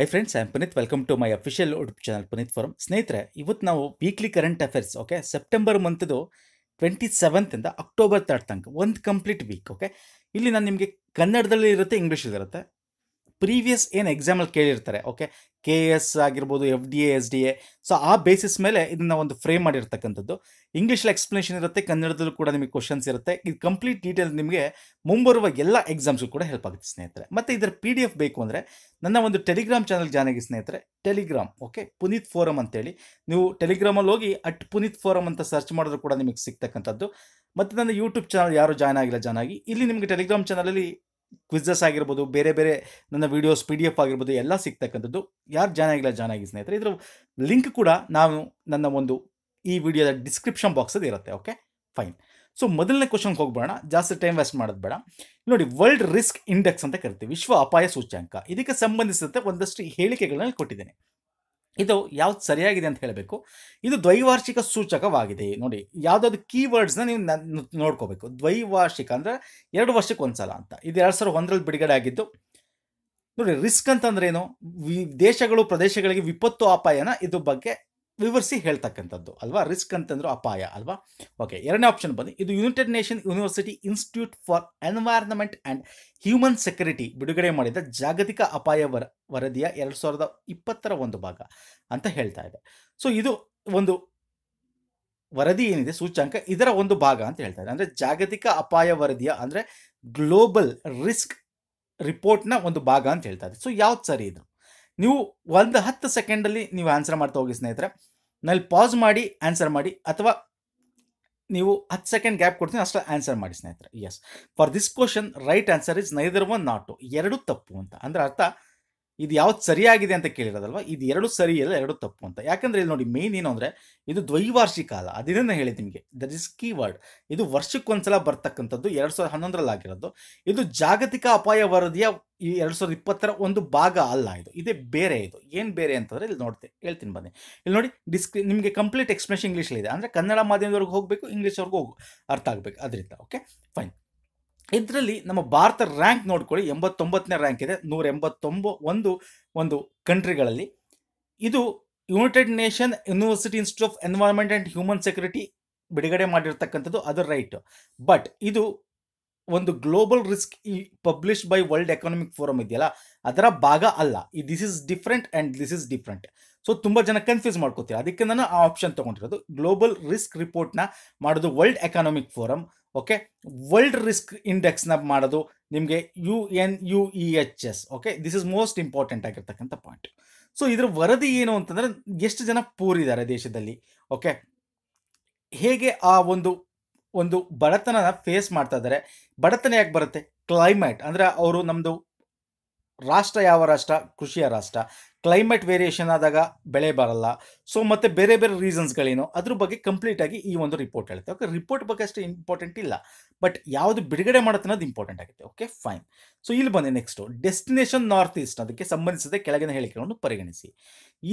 I friends am Puneeth welcome to my official YouTube channel Puneeth forum ಸ್ನೇಹಿತರೆ ಇವತ್ತು ನಾವು weekly current affairs okay September ಮಂತ್ದು twenty ಸೆವೆಂತಿಂದ October third ತನಕ ಒಂದು ಕಂಪ್ಲೀಟ್ ವೀಕ್ ಓಕೆ ಇಲ್ಲಿ ನಾನು ನಿಮಗೆ ಕನ್ನಡದಲ್ಲಿ ಇರುತ್ತೆ ಇಂಗ್ಲೀಷಲ್ಲಿರುತ್ತೆ ಪ್ರೀವಿಯಸ್ ಏನು ಎಕ್ಸಾಮಲ್ಲಿ ಕೇಳಿರ್ತಾರೆ ಓಕೆ ಕೆ ಎಸ್ ಆಗಿರ್ಬೋದು F D A S D A so ಆ ಬೇಸಿಸ್ ಮೇಲೆ ಇದನ್ನ ಒಂದು ಫ್ರೇಮ್ ಮಾಡಿರ್ತಕ್ಕಂಥದ್ದು ಇಂಗ್ಲೀಷಲ್ಲಿ ಎಕ್ಸ್ಪ್ಲನೇಷನ್ ಇರುತ್ತೆ ಕನ್ನಡದಲ್ಲೂ ಕೂಡ ನಿಮಗೆ ಕ್ವಶನ್ಸ್ ಇರುತ್ತೆ ಇದು ಕಂಪ್ಲೀಟ್ ಡೀಟೇಲ್ ನಿಮಗೆ ಮುಂಬರುವ ಎಲ್ಲ ಎಕ್ಸಾಮ್ಸ್ಗೂ ಕೂಡ ಹೆಲ್ಪ್ ಆಗುತ್ತೆ ಸ್ನೇಹಿತರೆ ಮತ್ತು ಇದರ ಪಿ ಡಿ ಎಫ್ ಬೇಕು ಅಂದರೆ ನನ್ನ ಒಂದು ಟೆಲಿಗ್ರಾಮ್ ಚಾನಲ್ ಜಾನಾಗಿ ಸ್ನೇಹಿತರೆ ಟೆಲಿಗ್ರಾಮ್ ಓಕೆ ಪುನೀತ್ ಫೋರಮ್ ಅಂತೇಳಿ ನೀವು ಟೆಲಿಗ್ರಾಮಲ್ಲಿ ಹೋಗಿ ಅಟ್ ಪುನೀತ್ ಫೋರಮ್ ಅಂತ ಸರ್ಚ್ ಮಾಡಿದ್ರು ಕೂಡ ನಿಮಗೆ ಸಿಗ್ತಕ್ಕಂಥದ್ದು ಮತ್ತು ನನ್ನ ಯೂಟ್ಯೂಬ್ ಚಾನಲ್ ಯಾರು ಜಾಯ್ನ್ ಆಗಿಲ್ಲ ಜಾನಾಗಿ ಇಲ್ಲಿ ನಿಮಗೆ ಟೆಲಿಗ್ರಾಮ್ ಚಾನಲಲ್ಲಿ ಕ್ವಿಝಸ್ ಆಗಿರ್ಬೋದು ಬೇರೆ ಬೇರೆ ನನ್ನ ವಿಡಿಯೋಸ್ ಪಿ ಡಿ ಎಫ್ ಆಗಿರ್ಬೋದು ಎಲ್ಲ ಸಿಗ್ತಕ್ಕಂಥದ್ದು ಯಾರು ಜನ ಆಗಿಲ್ಲ ಜಾಯ್ನ್ ಆಗಿ ಸ್ನೇಹಿತರೆ ಇದ್ರ ಲಿಂಕ್ ಕೂಡ ನಾನು ನನ್ನ ಒಂದು ಈ ವಿಡಿಯೋದ ಡಿಸ್ಕ್ರಿಪ್ಷನ್ ಬಾಕ್ಸಲ್ಲಿ ಇರುತ್ತೆ ಓಕೆ ಫೈನ್ ಸೊ ಮೊದಲನೇ ಕ್ವಶನ್ಗೆ ಹೋಗ್ಬೇಡ ಜಾಸ್ತಿ ಟೈಮ್ ವೇಸ್ಟ್ ಮಾಡೋದು ಬೇಡ ನೋಡಿ ವರ್ಲ್ಡ್ ರಿಸ್ಕ್ ಇಂಡೆಕ್ಸ್ ಅಂತ ಕರಿತೀವಿ ವಿಶ್ವ ಅಪಾಯ ಸೂಚ್ಯಾಂಕ ಇದಕ್ಕೆ ಸಂಬಂಧಿಸಿದಂತೆ ಒಂದಷ್ಟು ಹೇಳಿಕೆಗಳನ್ನ ಕೊಟ್ಟಿದ್ದೇನೆ ಇದು ಯಾವ್ದು ಸರಿಯಾಗಿದೆ ಅಂತ ಹೇಳಬೇಕು ಇದು ದ್ವೈವಾರ್ಷಿಕ ಸೂಚಕವಾಗಿದೆ ನೋಡಿ ಯಾವುದಾದ್ರು ಕೀವರ್ಡ್ಸ್ನ ನೀವು ನೋಡ್ಕೋಬೇಕು ದ್ವೈವಾರ್ಷಿಕ ಅಂದರೆ ಎರಡು ವರ್ಷಕ್ಕೆ ಒಂದ್ಸಲ ಸಲ ಅಂತ ಇದು ಎರಡು ಸಾವಿರದ ಒಂದರಲ್ಲಿ ಬಿಡುಗಡೆ ಆಗಿದ್ದು ನೋಡಿ ರಿಸ್ಕ್ ಅಂತಂದ್ರೇನು ವಿ ದೇಶಗಳು ಪ್ರದೇಶಗಳಿಗೆ ವಿಪತ್ತು ಅಪಾಯನ ಇದು ಬಗ್ಗೆ ವಿವರಿಸಿ ಹೇಳ್ತಕ್ಕಂಥದ್ದು ಅಲ್ವಾ ರಿಸ್ಕ್ ಅಂತಂದ್ರೆ ಅಪಾಯ ಅಲ್ವಾ ಓಕೆ ಎರಡನೇ ಆಪ್ಷನ್ ಬಂದು ಇದು United Nation University Institute for Environment and Human Security ಬಿಡುಗಡೆ ಮಾಡಿದ ಜಾಗತಿಕ ಅಪಾಯ ವರ ವರದಿಯ ಎರಡು ಸಾವಿರದ ಇಪ್ಪತ್ತರ ಒಂದು ಭಾಗ ಅಂತ ಹೇಳ್ತಾ ಇದೆ ಸೊ ಇದು ಒಂದು ವರದಿ ಏನಿದೆ ಸೂಚ್ಯಾಂಕ ಇದರ ಒಂದು ಭಾಗ ಅಂತ ಹೇಳ್ತಾ ಇದೆ ಅಂದರೆ ಜಾಗತಿಕ ಅಪಾಯ ವರದಿಯ ಅಂದರೆ ಗ್ಲೋಬಲ್ ರಿಸ್ಕ್ ರಿಪೋರ್ಟ್ನ ಒಂದು ಭಾಗ ಅಂತ ಹೇಳ್ತಾ ಇದೆ ಸೊ ಯಾವ್ದು ಸರಿ ಇದು ನೀವು ಒಂದು ಹತ್ತು ಸೆಕೆಂಡಲ್ಲಿ ನೀವು ಆನ್ಸರ್ ಮಾಡ್ತಾ ಹೋಗಿ ಸ್ನೇಹಿತರೆ ನಲ್ಲಿ ಪಾಸ್ ಮಾಡಿ ಆನ್ಸರ್ ಮಾಡಿ ಅಥವಾ ನೀವು ಹತ್ತು ಸೆಕೆಂಡ್ ಗ್ಯಾಪ್ ಕೊಡ್ತೀನಿ ಅಷ್ಟು ಆನ್ಸರ್ ಮಾಡಿ ಸ್ನೇಹಿತರೆ yes for this question right answer is neither one not ಎರಡು ತಪ್ಪು ಅಂತ ಅಂದ್ರೆ ಅರ್ಥ ಇದು ಯಾವ್ದು ಸರಿಯಾಗಿದೆ ಅಂತ ಕೇಳಿರೋದಲ್ವ ಇದು ಎರಡು ಸರಿ ಇಲ್ಲ ಎರಡು ತಪ್ಪು ಅಂತ ಯಾಕಂದ್ರೆ ಇಲ್ಲಿ ನೋಡಿ ಮೇನ್ ಏನು ಅಂದರೆ ಇದು ದ್ವೈವಾರ್ಷಿಕ ಅಲ್ಲ ಅದನ್ನ ಹೇಳಿದೆ ನಿಮಗೆ ದಟ್ ಇಸ್ ಕೀ ವರ್ಡ್ ಇದು ವರ್ಷಕ್ಕೊಂದ್ಸಲ ಬರ್ತಕ್ಕಂಥದ್ದು ಎರಡು ಸಾವಿರದ ಆಗಿರೋದು ಇದು ಜಾಗತಿಕ ಅಪಾಯ ವರದಿಯ ಈ ಎರಡು ಸಾವಿರದ ಇಪ್ಪತ್ತರ ಒಂದು ಭಾಗ ಅಲ್ಲ ಇದು ಇದೇ ಬೇರೆ ಇದು ಏನು ಬೇರೆ ಅಂತಂದರೆ ಇಲ್ಲಿ ನೋಡ್ತೆ ಹೇಳ್ತೀನಿ ಬನ್ನಿ ಇಲ್ಲಿ ನೋಡಿ ಡಿಸ್ಕ್ ನಿಮಗೆ ಕಂಪ್ಲೀಟ್ ಎಕ್ಸ್ಪ್ರೆಷನ್ ಇದೆ ಅಂದರೆ ಕನ್ನಡ ಮಾಧ್ಯಮದವರೆಗೂ ಹೋಗಬೇಕು ಇಂಗ್ಲೀಷ್ವರೆಗೂ ಹೋಗು ಅರ್ಥ ಆಗಬೇಕು ಅದರಿಂದ ಓಕೆ ಫೈನ್ ಇದರಲ್ಲಿ ನಮ್ಮ ಭಾರತ ರ್ಯಾಂಕ್ ನೋಡ್ಕೊಳ್ಳಿ ಎಂಬತ್ತೊಂಬತ್ತನೇ ರ್ಯಾಂಕ್ ಇದೆ ನೂರ ಎಂಬತ್ತೊಂಬ ಒಂದು ಒಂದು ಕಂಟ್ರಿಗಳಲ್ಲಿ ಇದು United Nation University Institute of Environment and Human Security ಬಿಡುಗಡೆ ಮಾಡಿರ್ತಕ್ಕಂಥದ್ದು ಅದು ರೈಟ್ ಬಟ್ ಇದು ಒಂದು global risk publish by World Economic Forum ಇದೆಯಲ್ಲ ಅದರ ಭಾಗ ಅಲ್ಲ ಈ this is different and this is different so ತುಂಬ ಜನ ಕನ್ಫ್ಯೂಸ್ ಮಾಡ್ಕೋತೀವಿ ಅದಕ್ಕೆ ನಾನು ಆ ಆಪ್ಷನ್ ತೊಗೊಂಡಿರೋದು ಗ್ಲೋಬಲ್ ರಿಸ್ಕ್ ರಿಪೋರ್ಟ್ನ ಮಾಡೋದು World Economic Forum okay world risk ಇಂಡೆಕ್ಸ್ನ ಮಾಡೋದು ನಿಮಗೆ U N U E H S okay this is most important ಆಗಿರ್ತಕ್ಕಂಥ ಪಾಯಿಂಟ್ ಸೊ ಇದರ ವರದಿ ಏನು ಅಂತಂದರೆ ಎಷ್ಟು ಜನ ಪೂರಿದ್ದಾರೆ ದೇಶದಲ್ಲಿ ಓಕೆ ಹೇಗೆ ಆ ಒಂದು ಒಂದು ಬಡತನ ಫೇಸ್ ಮಾಡ್ತಾ ಇದ್ದಾರೆ ಬಡತನ ಯಾಕೆ ಬರುತ್ತೆ ಕ್ಲೈಮೇಟ್ ಅಂದರೆ ಅವರು ನಮ್ಮದು ರಾಷ್ಟ್ರ ಯಾವ ರಾಷ್ಟ್ರ ಕೃಷಿಯ ರಾಷ್ಟ್ರ ಕ್ಲೈಮೇಟ್ ವೇರಿಯೇಷನ್ ಆದಾಗ ಬೆಳೆ ಬರಲ್ಲ ಸೊ ಮತ್ತು ಬೇರೆ ಬೇರೆ ರೀಸನ್ಸ್ಗಳೇನು ಅದ್ರ ಬಗ್ಗೆ ಕಂಪ್ಲೀಟಾಗಿ ಈ ಒಂದು ರಿಪೋರ್ಟ್ ಹೇಳುತ್ತೆ ಓಕೆ ರಿಪೋರ್ಟ್ ಬಗ್ಗೆ ಅಷ್ಟು ಇಂಪಾರ್ಟೆಂಟ್ ಇಲ್ಲ ಬಟ್ ಯಾವುದು ಬಿಡುಗಡೆ ಮಾಡುತ್ತೆ ಅನ್ನೋದು ಇಂಪಾರ್ಟೆಂಟ್ ಆಗುತ್ತೆ ಓಕೆ ಫೈನ್ ಸೊ ಇಲ್ಲಿ ಬನ್ನಿ ನೆಕ್ಸ್ಟು ಡೆಸ್ಟಿನೇಷನ್ ನಾರ್ತ್ ಈಸ್ಟ್ ಅದಕ್ಕೆ ಸಂಬಂಧಿಸಿದ ಕೆಳಗಿನ ಹೇಳಿಕೆಗಳನ್ನು ಪರಿಗಣಿಸಿ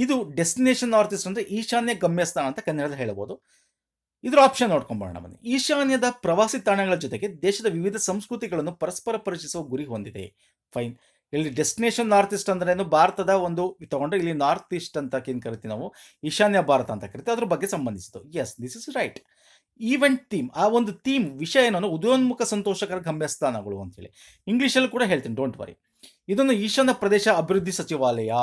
ಇದು ಡೆಸ್ಟಿನೇಷನ್ ನಾರ್ತ್ ಈಸ್ಟ್ ಅಂದರೆ ಈಶಾನ್ಯ ಗಮ್ಯಸ್ಥಾನ ಅಂತ ಕನ್ನಡದಲ್ಲಿ ಹೇಳ್ಬೋದು ಇದರ ಆಪ್ಷನ್ ನೋಡ್ಕೊಂಬರೋಣ ಬನ್ನಿ ಈಶಾನ್ಯದ ಪ್ರವಾಸಿ ತಾಣಗಳ ಜೊತೆಗೆ ದೇಶದ ವಿವಿಧ ಸಂಸ್ಕೃತಿಗಳನ್ನು ಪರಸ್ಪರ ಪರಿಚಯಿಸುವ ಗುರಿ ಹೊಂದಿದೆ ಫೈನ್ ಇಲ್ಲಿ ಡೆಸ್ಟಿನೇಷನ್ ನಾರ್ತ್ ಈಸ್ಟ್ ಅಂದ್ರೇನು ಭಾರತದ ಒಂದು ತಗೊಂಡ್ರೆ ಇಲ್ಲಿ ನಾರ್ತ್ ಈಸ್ಟ್ ಅಂತ ಏನ್ ಕರಿತೀವಿ ನಾವು ಈಶಾನ್ಯ ಭಾರತ ಅಂತ ಕರಿತೀವಿ ಅದ್ರ ಬಗ್ಗೆ ಸಂಬಂಧಿಸಿತು yes this is right event theme ಆ ಒಂದು ಥೀಮ್ ವಿಷಯ ಏನೋ ಉದಯೋನ್ಮುಖ ಸಂತೋಷಕರ ಗಮ್ಯಸ್ಥಾನಗಳು ಅಂತೇಳಿ ಇಂಗ್ಲೀಷಲ್ಲಿ ಕೂಡ ಹೇಳ್ತೀನಿ ಡೋಂಟ್ ವರಿ ಇದನ್ನು ಈಶಾನ್ಯ ಪ್ರದೇಶ ಅಭಿವೃದ್ಧಿ ಸಚಿವಾಲಯ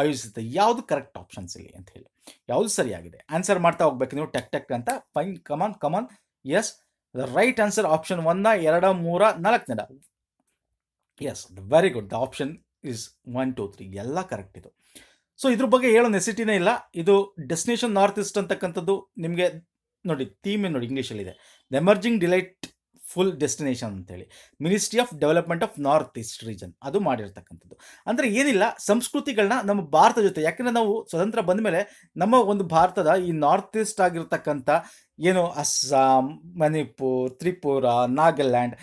ಆಯೋಜಿಸುತ್ತೆ ಯಾವುದು ಕರೆಕ್ಟ್ ಆಪ್ಷನ್ಸ್ ಇಲ್ಲಿ ಅಂತ ಹೇಳಿ ಯಾವುದು ಸರಿಯಾಗಿದೆ ಆನ್ಸರ್ ಮಾಡ್ತಾ ಹೋಗ್ಬೇಕು ನೀವು ಟೆಕ್ ಟೆಕ್ ಅಂತ fine come on come on yes the right answer option ಒಂದ ಎರಡ ಮೂರ ನಾಲ್ಕನೇದ yes very good the option is one two three ಎಲ್ಲ ಕರೆಕ್ಟ್ ಇದು ಸೊ ಇದ್ರ ಬಗ್ಗೆ ಹೇಳೋ ನೆಸಿಟಿನೇ ಇಲ್ಲ ಇದು ಡೆಸ್ಟಿನೇಷನ್ ನಾರ್ತ್ ಈಸ್ಟ್ ಅಂತಕ್ಕಂಥದ್ದು ನಿಮಗೆ ನೋಡಿ ಥೀಮ್ ನೋಡಿ ಇಂಗ್ಲೀಷಲ್ಲಿದೆ the emerging delightful destination ಅಂತೇಳಿ Ministry of Development of North East Region ಅದು ಮಾಡಿರ್ತಕ್ಕಂಥದ್ದು ಅಂದರೆ ಏನಿಲ್ಲ ಸಂಸ್ಕೃತಿಗಳನ್ನ ನಮ್ಮ ಭಾರತ ಜೊತೆ ಯಾಕಂದರೆ ನಾವು ಸ್ವತಂತ್ರ ಬಂದ ಮೇಲೆ ನಮ್ಮ ಒಂದು ಭಾರತದ ಈ ನಾರ್ತ್ ಈಸ್ಟ್ ಆಗಿರ್ತಕ್ಕಂಥ ಏನು ಅಸ್ಸಾಂ ಮಣಿಪುರ್ ತ್ರಿಪುರ ನಾಗಾಲ್ಯಾಂಡ್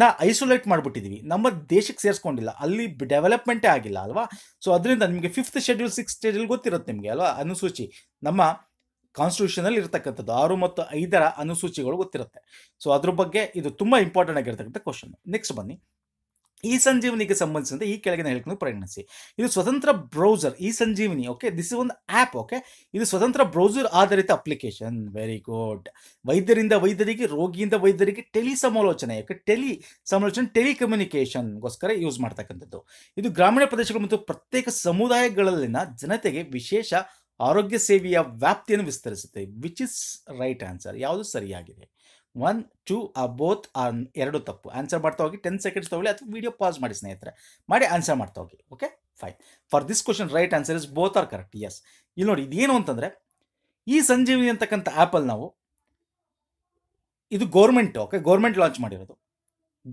ನಾ ಐಸೋಲೇಟ್ ಮಾಡಿಬಿಟ್ಟಿದ್ದೀವಿ ನಮ್ಮ ದೇಶಕ್ಕೆ ಸೇರಿಸ್ಕೊಂಡಿಲ್ಲ ಅಲ್ಲಿ ಡೆವಲಪ್ಮೆಂಟೇ ಆಗಿಲ್ಲ ಅಲ್ವಾ ಸೊ ಅದರಿಂದ ನಿಮಗೆ ಫಿಫ್ತ್ ಶೆಡ್ಯೂಲ್ ಸಿಕ್ಸ್ ಶೆಡ್ಯೂಲ್ ಗೊತ್ತಿರುತ್ತೆ ನಿಮಗೆ ಅಲ್ವಾ ಅನುಸೂಚಿ ನಮ್ಮ ಕಾನ್ಸ್ಟಿಟ್ಯೂಷನಲ್ಲಿ ಇರತಕ್ಕಂಥದ್ದು ಆರು ಮತ್ತು ಐದರ ಅನುಸೂಚಿಗಳು ಗೊತ್ತಿರುತ್ತೆ ಸೊ ಅದ್ರ ಬಗ್ಗೆ ಇದು ತುಂಬ ಇಂಪಾರ್ಟೆಂಟ್ ಆಗಿರ್ತಕ್ಕಂಥ ಕ್ವಶನ್ ನೆಕ್ಸ್ಟ್ ಬನ್ನಿ ಈ ಸಂಜೀವನಿಗೆ ಸಂಬಂಧಿಸಿದಂತೆ ಈ ಕೆಳಗಿನ ಹೇಳ್ಕೊಂಡು ಪರಿಗಣಿಸಿ ಇದು ಸ್ವತಂತ್ರ ಬ್ರೌಸರ್ ಈ ಸಂಜೀವಿನಿ ಓಕೆ ದಿಸ್ ಇಸ್ ಒಂದು ಆ್ಯಪ್ ಓಕೆ ಇದು ಸ್ವತಂತ್ರ ಬ್ರೌಸರ್ ಆಧಾರಿತ ಅಪ್ಲಿಕೇಶನ್ ವೆರಿ ಗುಡ್ ವೈದ್ಯರಿಂದ ವೈದ್ಯರಿಗೆ ರೋಗಿಯಿಂದ ವೈದ್ಯರಿಗೆ ಟೆಲಿ ಸಮಾಲೋಚನೆ ಯಾಕೆ ಟೆಲಿ ಸಮಾಲೋಚನೆ ಟೆಲಿ ಕಮ್ಯುನಿಕೇಶನ್ಗೋಸ್ಕರ ಯೂಸ್ ಮಾಡ್ತಕ್ಕಂಥದ್ದು ಇದು ಗ್ರಾಮೀಣ ಪ್ರದೇಶಗಳು ಮತ್ತು ಪ್ರತ್ಯೇಕ ಸಮುದಾಯಗಳಲ್ಲಿನ ಜನತೆಗೆ ವಿಶೇಷ ಆರೋಗ್ಯ ಸೇವೆಯ ವ್ಯಾಪ್ತಿಯನ್ನು ವಿಸ್ತರಿಸುತ್ತೆ ವಿಚ್ ಇಸ್ ರೈಟ್ ಆನ್ಸರ್ ಯಾವುದು ಸರಿಯಾಗಿದೆ ಒನ್ ಟೂ ಆ ಬೋತ್ ಆ ಎರಡು ತಪ್ಪು ಆನ್ಸರ್ ಮಾಡ್ತಾ ಹೋಗಿ ಟೆನ್ ಸೆಕೆಂಡ್ಸ್ ತಗೊಳ್ಳಿ ಅಥವಾ ವಿಡಿಯೋ ಪಾಸ್ ಮಾಡಿ ಸ್ನೇಹಿತರೆ ಮಾಡಿ ಆನ್ಸರ್ ಮಾಡ್ತಾ ಹೋಗಿ okay fine for this question right answer is both are correct yes ಇಲ್ಲಿ ನೋಡಿ ಇದೇನು ಅಂತಂದರೆ ಈ ಸಂಜೀವಿನಿ ಅಂತಕ್ಕಂಥ ಆ್ಯಪಲ್ಲಿ ನಾವು ಇದು ಗೌರ್ಮೆಂಟ್ ಓಕೆ ಗೌರ್ಮೆಂಟ್ ಲಾಂಚ್ ಮಾಡಿರೋದು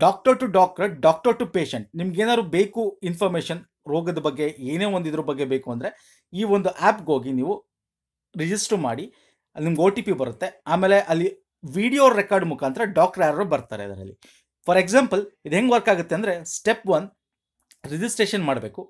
doctor to doctor doctor to patient ನಿಮ್ಗೇನಾದ್ರು ಬೇಕು ಇನ್ಫಾರ್ಮೇಷನ್ ರೋಗದ ಬಗ್ಗೆ ಏನೇ ಒಂದು ಇದ್ರ ಬಗ್ಗೆ ಬೇಕು ಅಂದರೆ ಈ ಒಂದು ಆ್ಯಪ್ಗೆ ಹೋಗಿ ನೀವು ರಿಜಿಸ್ಟರ್ ಮಾಡಿ ಅಲ್ಲಿ ನಿಮ್ಗೆ ಓ ಟಿ ಪಿ ಬರುತ್ತೆ ಆಮೇಲೆ ಅಲ್ಲಿ ವಿಡಿಯೋ ರೆಕಾರ್ಡ್ ಮುಖಾಂತರ ಡಾಕ್ಟರ್ ಯಾರು ಬರ್ತಾರೆ ಅದರಲ್ಲಿ ಫಾರ್ ಎಕ್ಸಾಂಪಲ್ ಇದು ಹೆಂಗೆ ವರ್ಕ್ ಆಗುತ್ತೆ ಅಂದರೆ ಸ್ಟೆಪ್ ಒನ್ ರಿಜಿಸ್ಟ್ರೇಷನ್ ಮಾಡಬೇಕು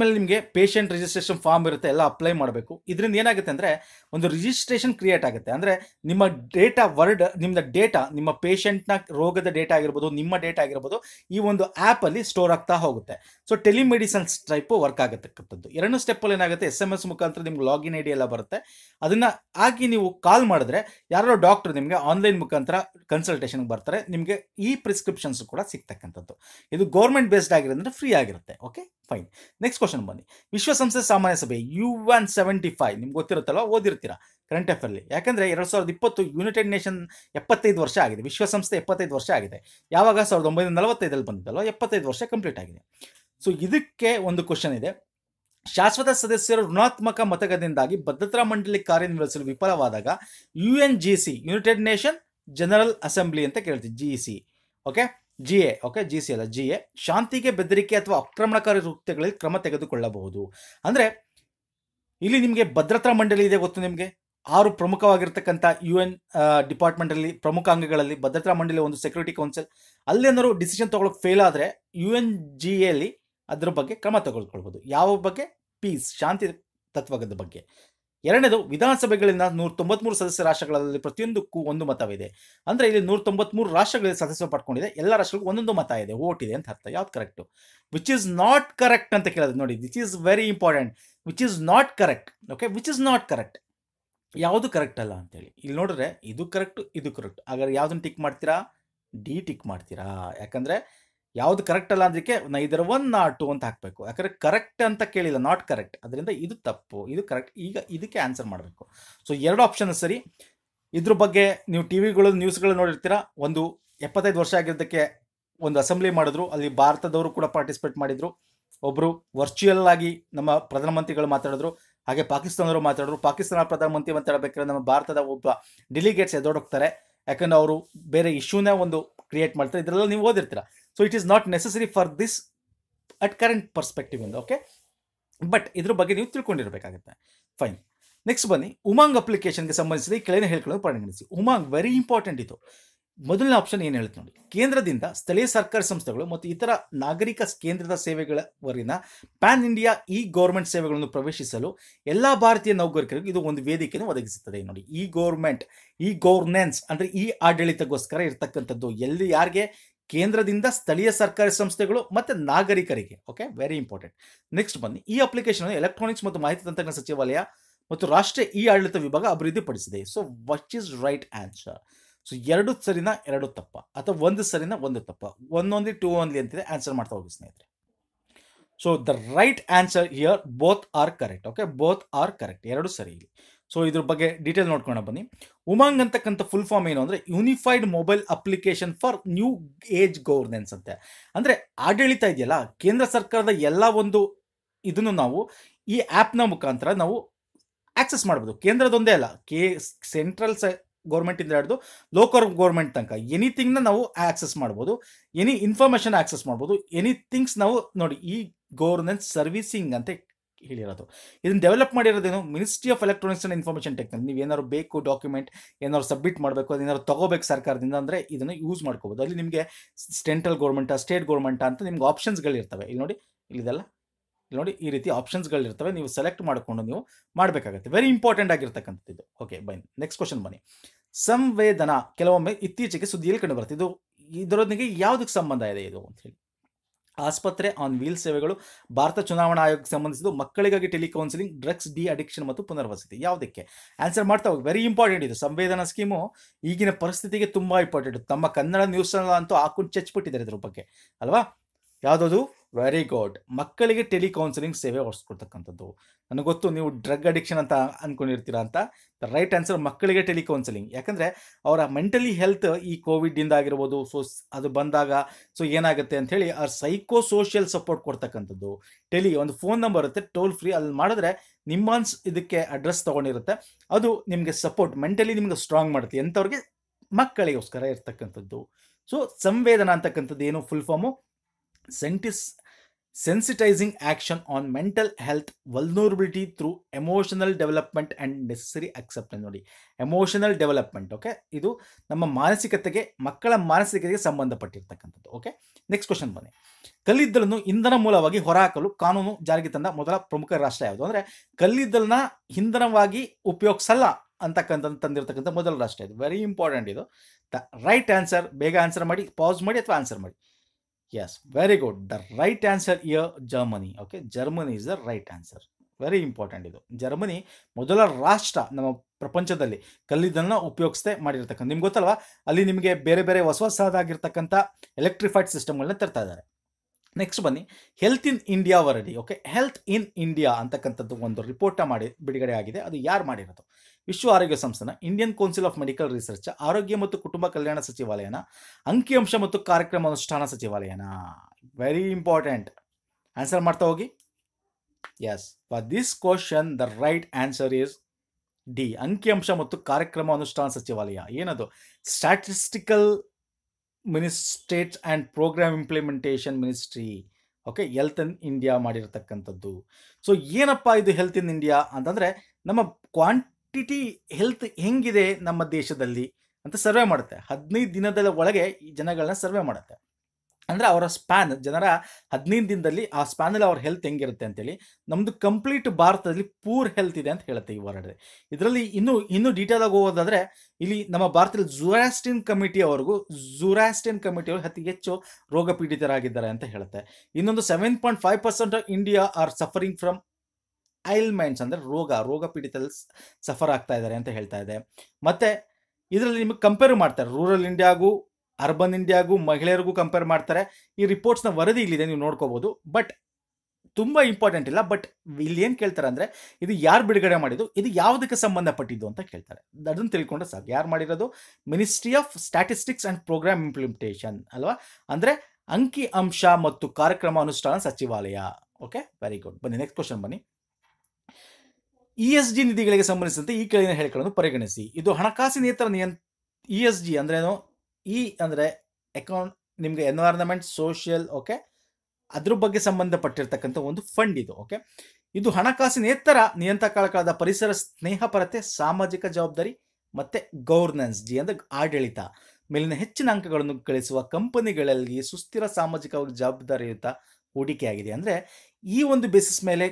ಮೇಲೆ ನಿಮಗೆ ಪೇಷಂಟ್ ರಿಜಿಸ್ಟ್ರೇಷನ್ ಫಾರ್ಮ್ ಇರುತ್ತೆ ಎಲ್ಲ ಅಪ್ಲೈ ಮಾಡಬೇಕು ಇದರಿಂದ ಏನಾಗುತ್ತೆ ಅಂದರೆ ಒಂದು ರಿಜಿಸ್ಟ್ರೇಷನ್ ಕ್ರಿಯೇಟ್ ಆಗುತ್ತೆ ಅಂದರೆ ನಿಮ್ಮ ಡೇಟಾ ವರ್ಡ್ ನಿಮ್ಮದ ಡೇಟಾ ನಿಮ್ಮ ಪೇಷಂಟ್ನ ರೋಗದ ಡೇಟಾ ಆಗಿರ್ಬೋದು ನಿಮ್ಮ ಡೇಟಾ ಆಗಿರ್ಬೋದು ಈ ಒಂದು ಆ್ಯಪಲ್ಲಿ ಸ್ಟೋರ್ ಆಗ್ತಾ ಹೋಗುತ್ತೆ ಸೊ ಟೆಲಿಮೆಡಿಸನ್ಸ್ ಟೈಪು ವರ್ಕ್ ಆಗತಕ್ಕಂಥದ್ದು ಎರಡು ಸ್ಟೆಪ್ಪಲ್ಲಿ ಏನಾಗುತ್ತೆ ಎಸ್ ಎಮ್ ಎಸ್ ಮುಖಾಂತರ ನಿಮ್ಗೆ ಲಾಗಿನ್ ಐ ಡಿ ಎಲ್ಲ ಬರುತ್ತೆ ಅದನ್ನು ಆಗಿ ನೀವು ಕಾಲ್ ಮಾಡಿದ್ರೆ ಯಾರೋ ಡಾಕ್ಟರ್ ನಿಮಗೆ ಆನ್ಲೈನ್ ಮುಖಾಂತರ ಕನ್ಸಲ್ಟೇಷನ್ಗೆ ಬರ್ತಾರೆ ನಿಮಗೆ ಈ ಪ್ರಿಸ್ಕ್ರಿಪ್ಷನ್ಸ್ ಕೂಡ ಸಿಗ್ತಕ್ಕಂಥದ್ದು ಇದು ಗೌರ್ಮೆಂಟ್ ಬೇಸ್ಡ್ ಆಗಿರೋದ್ರೆ ಫ್ರೀ ಆಗಿರುತ್ತೆ ಓಕೆ ಫೈನ್ ನೆಕ್ಸ್ಟ್ ಕ್ವಶನ್ ಬನ್ನಿ ವಿಶ್ವಸಂಸ್ಥೆ ಸಾಮಾನ್ಯ ಸಭೆ ಯು ಒನ್ ಸೆವೆಂಟಿ ಫೈವ್ ನಿಮ್ಗೆ ಗೊತ್ತಿರುತ್ತಲ್ಲ ಓದಿರ್ತೀರಾ ಕರೆಂಟ್ ಅಫೇರ್ಲಿ ಯಾಕಂದರೆ ಎರಡು ಸಾವಿರದ ಇಪ್ಪತ್ತು ಯುನೈಟೆಡ್ ನೇಷನ್ ಎಪ್ಪತ್ತೈದು ವರ್ಷ ಆಗಿದೆ ವಿಶ್ವಸಂಸ್ಥೆ ಎಪ್ಪತ್ತೈದು ವರ್ಷ ಆಗಿದೆ ಯಾವಾಗ ಸಾವಿರದ ಒಂಬೈನೂರ ನಲವತ್ತೈದಲ್ಲಿ ಬಂದಿದ್ದಲ್ಲ ಎಪ್ಪತ್ತೈದು ವರ್ಷ ಕಂಪ್ಲೀಟ್ ಆಗಿದೆ ಸೊ ಇದಕ್ಕೆ ಒಂದು ಕ್ವಶನ್ ಇದೆ ಶಾಶ್ವತ ಸದಸ್ಯರು ಋಣಾತ್ಮಕ ಮತಗದಿಂದಾಗಿ ಭದ್ರತಾ ಮಂಡಳಿ ಕಾರ್ಯನಿರ್ವಹಿಸಲು ವಿಫಲವಾದಾಗ U N G C United Nation General Assembly ಅಂತ ಕೇಳ್ತೀವಿ G C okay G A okay G C ಅಲ್ಲ ಜಿ ಎ ಶಾಂತಿಗೆ ಬೆದರಿಕೆ ಅಥವಾ ಆಕ್ರಮಣಕಾರಿ ಕೃತ್ಯಗಳಲ್ಲಿ ಕ್ರಮ ತೆಗೆದುಕೊಳ್ಳಬಹುದು ಅಂದರೆ ಇಲ್ಲಿ ನಿಮಗೆ ಭದ್ರತಾ ಮಂಡಳಿ ಇದೆ ಗೊತ್ತು ನಿಮಗೆ ಆರು ಪ್ರಮುಖವಾಗಿರ್ತಕ್ಕಂಥ ಯು ಎನ್ ಡಿಪಾರ್ಟ್ಮೆಂಟಲ್ಲಿ ಪ್ರಮುಖ ಅಂಗಗಳಲ್ಲಿ ಭದ್ರತಾ ಮಂಡಳಿ ಒಂದು ಸೆಕ್ಯೂರಿಟಿ ಕೌನ್ಸಿಲ್ ಅಲ್ಲೇನಾದ್ರು ಡಿಸಿಷನ್ ತೊಗೊಳಕ್ಕೆ ಫೇಲ್ ಆದರೆ ಯು ಎನ್ ಜಿ ಎಲ್ಲಿ ಅದರ ಬಗ್ಗೆ ಕ್ರಮ ತೆಗೆದುಕೊಳ್ಬೋದು ಯಾವ ಬಗ್ಗೆ ಪೀಸ್ ಶಾಂತಿ ತತ್ವದ ಬಗ್ಗೆ ಎರಡನೇದು ವಿಧಾನಸಭೆಗಳಿಂದ ನೂರ ತೊಂಬತ್ಮೂರು ಸದಸ್ಯ ರಾಷ್ಟ್ರಗಳಲ್ಲಿ ಪ್ರತಿಯೊಂದಕ್ಕೂ ಒಂದು ಮತವಿದೆ ಅಂದರೆ ಇಲ್ಲಿ ನೂರ ತೊಂಬತ್ಮೂರು ರಾಷ್ಟ್ರಗಳಲ್ಲಿ ಸದಸ್ಯ ಪಡ್ಕೊಂಡಿದೆ ಎಲ್ಲ ರಾಷ್ಟ್ರಗಳಿಗೂ ಒಂದೊಂದು ಮತ ಇದೆ ವೋಟ್ ಇದೆ ಅಂತ ಅರ್ಥ ಯಾವ್ದು correct which is not correct ಅಂತ ಕೇಳೋದು ನೋಡಿ which is very important which is not correct okay which is not correct ಯಾವುದು ಕರೆಕ್ಟ್ ಅಲ್ಲ ಅಂತೇಳಿ ಇಲ್ಲಿ ನೋಡಿದ್ರೆ ಇದು ಕರೆಕ್ಟ್ ಇದು ಕರೆಕ್ಟ್ ಹಾಗಾದ್ರೆ ಯಾವುದನ್ನು ಟಿಕ್ ಮಾಡ್ತೀರಾ ಡಿ ಟಿಕ್ ಮಾಡ್ತೀರಾ ಯಾಕಂದರೆ ಯಾವ್ದು ಕರೆಕ್ಟ್ ಅಲ್ಲ ಅದಕ್ಕೆ ಇದರ ಒನ್ ನಾಟ್ ಟು ಅಂತ ಹಾಕಬೇಕು ಯಾಕಂದ್ರೆ ಕರೆಕ್ಟ್ ಅಂತ ಕೇಳಿಲ್ಲ ನಾಟ್ ಕರೆಕ್ಟ್ ಅದರಿಂದ ಇದು ತಪ್ಪು ಇದು ಕರೆಕ್ಟ್ ಈಗ ಇದಕ್ಕೆ ಆನ್ಸರ್ ಮಾಡಬೇಕು ಸೊ ಎರಡು ಆಪ್ಷನ್ ಸರಿ ಇದ್ರ ಬಗ್ಗೆ ನೀವು ಟಿ ವಿಗಳು ನ್ಯೂಸ್ಗಳು ನೋಡಿರ್ತೀರ ಒಂದು ಎಪ್ಪತ್ತೈದು ವರ್ಷ ಆಗಿರೋದಕ್ಕೆ ಒಂದು ಅಸೆಂಬ್ಲಿ ಮಾಡಿದ್ರು ಅಲ್ಲಿ ಭಾರತದವರು ಕೂಡ ಪಾರ್ಟಿಸಿಪೇಟ್ ಮಾಡಿದ್ರು ಒಬ್ಬರು ವರ್ಚುವಲ್ ಆಗಿ ನಮ್ಮ ಪ್ರಧಾನಮಂತ್ರಿಗಳು ಮಾತಾಡಿದ್ರು ಹಾಗೆ ಪಾಕಿಸ್ತಾನದವರು ಮಾತಾಡಿದ್ರು ಪಾಕಿಸ್ತಾನ ಪ್ರಧಾನಮಂತ್ರಿ ಅಂತ ಮಾತಾಡಬೇಕಾದ್ರೆ ನಮ್ಮ ಭಾರತದ ಒಬ್ಬ ಡೆಲಿಗೇಟ್ಸ್ ಎದೋಡೋಗ್ತಾರೆ ಯಾಕಂದ್ರೆ ಅವರು ಬೇರೆ ಇಶ್ಯೂನೇ ಒಂದು ಕ್ರಿಯೇಟ್ ಮಾಡ್ತಾರೆ ಇದರಲ್ಲ ನೀವು ಓದಿರ್ತೀರ so it is not necessary for this at current perspective ಇಂದ ಓಕೆ ಬಟ್ ಇದ್ರ ಬಗ್ಗೆ ನೀವು ತಿಳ್ಕೊಂಡಿರಬೇಕಾಗುತ್ತೆ ಫೈನ್ ನೆಕ್ಸ್ಟ್ ಬನ್ನಿ ಉಮಾಂಗ್ ಅಪ್ಲಿಕೇಶನ್ಗೆ ಸಂಬಂಧಿಸಿದ ಈ ಕೆಳಗೆ ಹೇಳ್ಕೊಳ್ಳೋದು ಪರಿಗಣಿಸಿ ಉಮಾಂಗ್ ವೆರಿ ಇಂಪಾರ್ಟೆಂಟ್ ಇದು ಮೊದಲನೇ ಆಪ್ಷನ್ ಏನು ಹೇಳುತ್ತೆ ನೋಡಿ ಕೇಂದ್ರದಿಂದ ಸ್ಥಳೀಯ ಸರ್ಕಾರಿ ಸಂಸ್ಥೆಗಳು ಮತ್ತು ಇತರ ನಾಗರಿಕ ಕೇಂದ್ರದ ಸೇವೆಗಳವರೆಗಿನ ಪ್ಯಾನ್ ಇಂಡಿಯಾ ಇ ಗೌರ್ಮೆಂಟ್ ಸೇವೆಗಳನ್ನು ಪ್ರವೇಶಿಸಲು ಎಲ್ಲ ಭಾರತೀಯ ನೌಕರಿಕರಿಗೂ ಇದು ಒಂದು ವೇದಿಕೆಯನ್ನು ಒದಗಿಸುತ್ತದೆ ನೋಡಿ ಇ ಗೌರ್ಮೆಂಟ್ ಇ ಗೌರ್ನೆನ್ಸ್ ಅಂದರೆ ಇ ಆಡಳಿತಗೋಸ್ಕರ ಇರತಕ್ಕಂಥದ್ದು ಎಲ್ಲಿ ಯಾರಿಗೆ ಕೇಂದ್ರದಿಂದ ಸ್ಥಳೀಯ ಸರ್ಕಾರಿ ಸಂಸ್ಥೆಗಳು ಮತ್ತು ನಾಗರಿಕರಿಗೆ ಓಕೆ ವೆರಿ ಇಂಪಾರ್ಟೆಂಟ್ ನೆಕ್ಸ್ಟ್ ಬನ್ನಿ ಈ ಅಪ್ಲಿಕೇಶನ್ ಎಲೆಕ್ಟ್ರಾನಿಕ್ಸ್ ಮತ್ತು ಮಾಹಿತಿ ತಂತ್ರಜ್ಞಾನ ಸಚಿವಾಲಯ ಮತ್ತು ರಾಷ್ಟ್ರೀಯ ಇ ಆಡಳಿತ ವಿಭಾಗ ಅಭಿವೃದ್ಧಿಪಡಿಸಿದೆ so which is right answer so ಎರಡು ಸರಿನ ಎರಡು ತಪ್ಪ ಅಥವಾ ಒಂದು ಸರಿನ ಒಂದು ತಪ್ಪ ಓನ್ಲಿ ಟೂ ಓನ್ಲಿ ಅಂತಿದೆ ಆನ್ಸರ್ ಮಾಡ್ತಾ ಹೋಗಿ ಸ್ನೇಹಿತರೆ so the right answer here both are correct okay both are correct ಎರಡು ಸರಿ ಇಲ್ಲಿ ಸೊ ಇದ್ರ ಬಗ್ಗೆ ಡೀಟೇಲ್ ನೋಡ್ಕೊಂಡು ಬನ್ನಿ ಉಮಾಂಗ್ ಅಂತಕ್ಕಂಥ ಫುಲ್ ಫಾರ್ಮ್ ಏನು ಅಂದರೆ unified mobile application for new age governance ಅಂತೆ ಅಂದರೆ ಆಡಳಿತ ಇದೆಯಲ್ಲ ಕೇಂದ್ರ ಸರ್ಕಾರದ ಎಲ್ಲ ಒಂದು ಇದನ್ನು ನಾವು ಈ ಆ್ಯಪ್ನ ಮುಖಾಂತರ ನಾವು ಆಕ್ಸೆಸ್ ಮಾಡ್ಬೋದು ಕೇಂದ್ರದೊಂದೇ ಅಲ್ಲ ಕೇ ಸೆಂಟ್ರಲ್ ಸ ಇಂದ ಹಿಡಿದು ಲೋಕಲ್ ಗೌರ್ಮೆಂಟ್ ತನಕ ಎನಿಥಿಂಗ್ನ ನಾವು ಆಕ್ಸೆಸ್ ಮಾಡ್ಬೋದು ಎನಿ ಇನ್ಫಾರ್ಮೇಶನ್ ಆಕ್ಸೆಸ್ ಮಾಡ್ಬೋದು ಎನಿಥಿಂಗ್ಸ್ ನಾವು ನೋಡಿ ಈ ಗೌರ್ನೆನ್ಸ್ ಸರ್ವಿಸಿಂಗ್ ಅಂತ ಹೇಳಿರೋದು ಇದನ್ನು ಡೆವಲಪ್ ಮಾಡಿರೋದೇನು Ministry of Electronics and Information Technology ನೀವು ಏನಾದ್ರು ಬೇಕು ಡಾಕ್ಯುಮೆಂಟ್ ಏನಾದ್ರು ಸಬ್ಮಿಟ್ ಮಾಡಬೇಕು ಅದೇನಾದ್ರು ತಗೋಬೇಕು ಸರ್ಕಾರದಿಂದ ಅಂದರೆ ಇದನ್ನು ಯೂಸ್ ಮಾಡ್ಕೋಬೋದು ಅಲ್ಲಿ ನಿಮಗೆ ಸೆಂಟ್ರಲ್ ಗೌರ್ಮೆಂಟ ಸ್ಟೇಟ್ ಗೌರ್ಮೆಂಟಾ ಅಂತ ನಿಮ್ಗೆ ಆಪ್ಷನ್ಸ್ಗಳಿರ್ತವೆ ಇಲ್ಲಿ ನೋಡಿ ಇಲ್ಲಿದೆಲ್ಲ ಇಲ್ಲಿ ನೋಡಿ ಈ ರೀತಿ ಆಪ್ಷನ್ಸ್ಗಳಿರ್ತವೆ ನೀವು ಸೆಲೆಕ್ಟ್ ಮಾಡಿಕೊಂಡು ನೀವು ಮಾಡಬೇಕಾಗುತ್ತೆ ವೆರಿ ಇಂಪಾರ್ಟೆಂಟ್ ಆಗಿರ್ತಕ್ಕಂಥದ್ದು ಓಕೆ ಬನ್ನಿ ನೆಕ್ಸ್ಟ್ ಕ್ವಶನ್ ಬನ್ನಿ ಸಂವೇದನಾ ಕೆಲವೊಮ್ಮೆ ಇತ್ತೀಚೆಗೆ ಸುದ್ದಿಯಲ್ಲಿ ಕಂಡು ಬರುತ್ತೆ ಇದು ಇದರೊಂದಿಗೆ ಯಾವುದಕ್ಕೆ ಸಂಬಂಧ ಇದೆ ಇದು ಅಂತ ಹೇಳಿ ಆಸ್ಪತ್ರೆ ಆನ್ ವೀಲ್ ಸೇವೆಗಳು ಭಾರತ ಚುನಾವಣಾ ಆಯೋಗಕ್ಕೆ ಸಂಬಂಧಿಸಿದ್ದು ಮಕ್ಕಳಿಗಾಗಿ ಟೆಲಿಕೌನ್ಸಿಲಿಂಗ್ ಡ್ರಗ್ಸ್ ಡಿ ಅಡಿಕ್ಷನ್ ಮತ್ತು ಪುನರ್ವಸತಿ ಯಾವುದಕ್ಕೆ ಆನ್ಸರ್ ಮಾಡ್ತಾ ಹೋಗಿ ವೆರಿ ಇಂಪಾರ್ಟೆಂಟ್ ಇದು ಸಂವೇದನಾ ಸ್ಕೀಮು ಈಗಿನ ಪರಿಸ್ಥಿತಿಗೆ ತುಂಬ ಇಂಪಾರ್ಟೆಂಟ್ ತಮ್ಮ ಕನ್ನಡ ನ್ಯೂಸ್ ಅಂತೂ ಹಾಕೊಂಡು ಚಚ್ಚಿಬಿಟ್ಟಿದ್ದಾರೆ ಇದ್ರ ಬಗ್ಗೆ ಅಲ್ವಾ ಯಾವುದದು ವೆರಿ ಗುಡ್ ಮಕ್ಕಳಿಗೆ ಟೆಲಿಕೌನ್ಸಿಲಿಂಗ್ ಸೇವೆ ಹೊಡ್ಸ್ಕೊಡ್ತಕ್ಕಂಥದ್ದು ನನಗೆ ಗೊತ್ತು ನೀವು ಡ್ರಗ್ ಅಡಿಕ್ಷನ್ ಅಂತ ಅಂದ್ಕೊಂಡಿರ್ತೀರಾ ಅಂತ ದ ರೈಟ್ ಆನ್ಸರ್ ಮಕ್ಕಳಿಗೆ ಟೆಲಿಕೌನ್ಸಿಲಿಂಗ್ ಯಾಕಂದರೆ ಅವರ ಮೆಂಟಲಿ ಹೆಲ್ತ್ ಈ ಕೋವಿಡಿಂದ ಆಗಿರ್ಬೋದು ಸೊ ಅದು ಬಂದಾಗ ಸೊ ಏನಾಗುತ್ತೆ ಅಂಥೇಳಿ ಅವ್ರ ಸೈಕೋ ಸೋಷಿಯಲ್ ಸಪೋರ್ಟ್ ಕೊಡ್ತಕ್ಕಂಥದ್ದು ಟೆಲಿ ಒಂದು ಫೋನ್ ನಂಬರ್ ಇರುತ್ತೆ ಟೋಲ್ ಫ್ರೀ ಅಲ್ಲಿ ಮಾಡಿದ್ರೆ ನಿಮ್ಮನ್ಸ್ ಇದಕ್ಕೆ ಅಡ್ರೆಸ್ ತೊಗೊಂಡಿರುತ್ತೆ ಅದು ನಿಮಗೆ ಸಪೋರ್ಟ್ ಮೆಂಟಲಿ ನಿಮ್ಗೆ ಸ್ಟ್ರಾಂಗ್ ಮಾಡುತ್ತೆ ಎಂಥವ್ರಿಗೆ ಮಕ್ಕಳಿಗೋಸ್ಕರ ಇರ್ತಕ್ಕಂಥದ್ದು ಸೊ ಸಂವೇದನಾ ಅಂತಕ್ಕಂಥದ್ದು ಏನು ಫುಲ್ ಫಾರ್ಮು ಸೆಂಟಿಸ್ sensitizing action on mental health vulnerability through emotional development and necessary acceptance ನೋಡಿ ಎಮೋಷನಲ್ ಡೆವಲಪ್ಮೆಂಟ್ ಓಕೆ ಇದು ನಮ್ಮ ಮಾನಸಿಕತೆಗೆ ಮಕ್ಕಳ ಮಾನಸಿಕತೆಗೆ ಸಂಬಂಧಪಟ್ಟಿರ್ತಕ್ಕಂಥದ್ದು ಓಕೆ ನೆಕ್ಸ್ಟ್ ಕ್ವಶನ್ ಬನ್ನಿ ಕಲ್ಲಿದ್ದಲನ್ನು ಇಂಧನ ಮೂಲವಾಗಿ ಹೊರಹಾಕಲು ಕಾನೂನು ಜಾರಿಗೆ ತಂದ ಮೊದಲ ಪ್ರಮುಖ ರಾಷ್ಟ್ರ ಯಾವುದು ಅಂದರೆ ಕಲ್ಲಿದ್ದಲನ್ನ ಇಂಧನವಾಗಿ ಉಪಯೋಗಿಸಲ್ಲ ಅಂತಕ್ಕಂಥದ್ದು ತಂದಿರತಕ್ಕಂಥ ಮೊದಲ ರಾಷ್ಟ್ರ ಇದು ವೆರಿ ಇಂಪಾರ್ಟೆಂಟ್ ಇದು ರೈಟ್ ಆನ್ಸರ್ ಬೇಗ ಆನ್ಸರ್ ಮಾಡಿ ಪಾಸ್ ಮಾಡಿ ಅಥವಾ ಆನ್ಸರ್ ಮಾಡಿ Yes, very good. The right answer here, Germany. Okay, Germany is the right answer. Very important ಇದು ಜರ್ಮನಿ ಮೊದಲ ರಾಷ್ಟ್ರ ನಮ್ಮ ಪ್ರಪಂಚದಲ್ಲಿ ಕಲ್ಲಿದ್ದನ್ನು ಉಪಯೋಗಿಸದೆ ಮಾಡಿರ್ತಕ್ಕಂಥ ನಿಮ್ಗೆ ಗೊತ್ತಲ್ವಾ ಅಲ್ಲಿ ನಿಮಗೆ ಬೇರೆ ಬೇರೆ ಹೊಸ ಹೊಸದಾಗಿರ್ತಕ್ಕಂಥ ಎಲೆಕ್ಟ್ರಿಫೈಡ್ ಸಿಸ್ಟಮ್ಗಳನ್ನ ತರ್ತಾ ಇದ್ದಾರೆ ನೆಕ್ಸ್ಟ್ ಬನ್ನಿ ಹೆಲ್ತ್ ಇನ್ ಇಂಡಿಯಾ ವರದಿ ಓಕೆ ಹೆಲ್ತ್ ಇನ್ ಇಂಡಿಯಾ ಅಂತಕ್ಕಂಥದ್ದು ಒಂದು ರಿಪೋರ್ಟ ಮಾಡಿ ಬಿಡುಗಡೆ ಆಗಿದೆ ಅದು ಯಾರು ಮಾಡಿರೋದು ವಿಶ್ವ ಆರೋಗ್ಯ ಸಂಸ್ಥೆನ Indian Council of Medical Research ಆರೋಗ್ಯ ಮತ್ತು ಕುಟುಂಬ ಕಲ್ಯಾಣ ಸಚಿವಾಲಯನ ಅಂಕಿಅಂಶ ಮತ್ತು ಕಾರ್ಯಕ್ರಮ ಅನುಷ್ಠಾನ ಸಚಿವಾಲಯನ ವೆರಿ ಇಂಪಾರ್ಟೆಂಟ್ ಆನ್ಸರ್ ಮಾಡ್ತಾ ಹೋಗಿ yes for this question the right answer is D ಅಂಕಿಅಂಶ ಮತ್ತು ಕಾರ್ಯಕ್ರಮ ಅನುಷ್ಠಾನ ಸಚಿವಾಲಯ ಏನದು ಸ್ಟ್ಯಾಟಿಸ್ಟಿಕಲ್ ಮಿನಿಸ್ಟೇಟ್ಸ್ and program implementation ministry okay health in India ಮಾಡಿರತಕ್ಕಂಥದ್ದು ಸೊ ಏನಪ್ಪ ಇದು ಹೆಲ್ತ್ ಇನ್ ಇಂಡಿಯಾ ಅಂತಂದರೆ ನಮ್ಮ ಕ್ವಾಂಟ್ ಟಿ ಹೆಲ್ತ್ ಹೆಂಗಿದೆ ನಮ್ಮ ದೇಶದಲ್ಲಿ ಅಂತ ಸರ್ವೆ ಮಾಡುತ್ತೆ ಹದಿನೈದು ದಿನದ ಒಳಗೆ ಈ ಜನಗಳನ್ನ ಸರ್ವೆ ಮಾಡುತ್ತೆ ಅಂದರೆ ಅವರ ಸ್ಪ್ಯಾನ್ ಜನರ ಹದಿನೈದು ದಿನದಲ್ಲಿ ಆ ಸ್ಪ್ಯಾನಲ್ಲಿ ಅವ್ರ ಹೆಲ್ತ್ ಹೆಂಗಿರುತ್ತೆ ಅಂತೇಳಿ ನಮ್ಮದು ಕಂಪ್ಲೀಟ್ ಭಾರತದಲ್ಲಿ ಪೂರ್ ಹೆಲ್ತ್ ಇದೆ ಅಂತ ಹೇಳುತ್ತೆ ಈ ವರ್ಡ್ ಇದರಲ್ಲಿ ಇನ್ನೂ ಇನ್ನೂ ಡೀಟೇಲ್ ಆಗಿ ಹೋಗೋದಾದರೆ ಇಲ್ಲಿ ನಮ್ಮ ಭಾರತದಲ್ಲಿ ಜುರಾಸ್ಟಿನ್ ಝೂರಾಸ್ಟಿನ್ ಜುರಾಸ್ಟಿನ್ ಅವರು ಅತಿ ಹೆಚ್ಚು ರೋಗ ಪೀಡಿತರಾಗಿದ್ದಾರೆ ಅಂತ ಹೇಳುತ್ತೆ ಇನ್ನೊಂದು seven point five percent of India are suffering from ailments ಅಂದರೆ ರೋಗ ರೋಗ ಪೀಡಿತಲ್ಲಿ ಸಫರ್ ಆಗ್ತಾ ಇದ್ದಾರೆ ಅಂತ ಹೇಳ್ತಾ ಇದೆ ಮತ್ತು ಇದರಲ್ಲಿ ನಿಮಗೆ ಕಂಪೇರ್ ಮಾಡ್ತಾರೆ ರೂರಲ್ ಇಂಡಿಯಾಗೂ ಅರ್ಬನ್ ಇಂಡಿಯಾಗೂ ಮಹಿಳೆಯರಿಗೂ ಕಂಪೇರ್ ಮಾಡ್ತಾರೆ ಈ ರಿಪೋರ್ಟ್ಸ್ನ ವರದಿ ಇಲ್ಲಿದೆ ನೀವು ನೋಡ್ಕೋಬೋದು ಬಟ್ ತುಂಬ ಇಂಪಾರ್ಟೆಂಟ್ ಇಲ್ಲ ಬಟ್ ಇಲ್ಲಿ ಏನು ಕೇಳ್ತಾರೆ ಅಂದರೆ ಇದು ಯಾರು ಬಿಡುಗಡೆ ಮಾಡಿದ್ದು ಇದು ಯಾವುದಕ್ಕೆ ಸಂಬಂಧಪಟ್ಟಿದ್ದು ಅಂತ ಕೇಳ್ತಾರೆ ಅದನ್ನು ತಿಳ್ಕೊಂಡ್ರೆ ಸಾಕು ಯಾರು ಮಾಡಿರೋದು Ministry of Statistics and program Implementation ಅಲ್ವಾ ಅಂದರೆ ಅಂಕಿ ಅಂಶ ಮತ್ತು ಕಾರ್ಯಕ್ರಮ ಅನುಷ್ಠಾನ ಸಚಿವಾಲಯ ಓಕೆ ವೆರಿ ಗುಡ್ ಬನ್ನಿ ನೆಕ್ಸ್ಟ್ ಕ್ವಶನ್ ಬನ್ನಿ ಇ ಎಸ್ ಜಿ ನಿಧಿಗಳಿಗೆ ಸಂಬಂಧಿಸಿದಂತೆ ಈ ಕೆಳಗಿನ ಹೇಳಿಕೆಗಳನ್ನು ಪರಿಗಣಿಸಿ ಇದು ಹಣಕಾಸಿನೇತರ ನಿಯಂ ಇ ಎಸ್ ಜಿ ಅಂದ್ರೇನು ಇ ಅಂದರೆ ಎಕೌಂಟ್ ನಿಮಗೆ ಎನ್ವೈರನ್ಮೆಂಟ್ ಸೋಷಿಯಲ್ ಓಕೆ ಅದ್ರ ಬಗ್ಗೆ ಸಂಬಂಧಪಟ್ಟಿರ್ತಕ್ಕಂಥ ಒಂದು ಫಂಡ್ ಇದು ಓಕೆ ಇದು ಹಣಕಾಸಿನೇತರ ನಿಯಂತ್ರಕಗಳಾದ ಪರಿಸರ ಸ್ನೇಹಪರತೆ ಸಾಮಾಜಿಕ ಜವಾಬ್ದಾರಿ ಮತ್ತೆ ಗೌರ್ನೆನ್ಸ್ ಜಿ ಅಂದ್ರೆ ಆಡಳಿತ ಮೇಲಿನ ಹೆಚ್ಚಿನ ಅಂಕಗಳನ್ನು ಗಳಿಸುವ ಕಂಪನಿಗಳಲ್ಲಿ ಸುಸ್ಥಿರ ಸಾಮಾಜಿಕವಾಗಿ ಜವಾಬ್ದಾರಿಯುತ ಹೂಡಿಕೆಯಾಗಿದೆ ಅಂದ್ರೆ ಈ ಒಂದು ಬೇಸಿಸ್ ಮೇಲೆ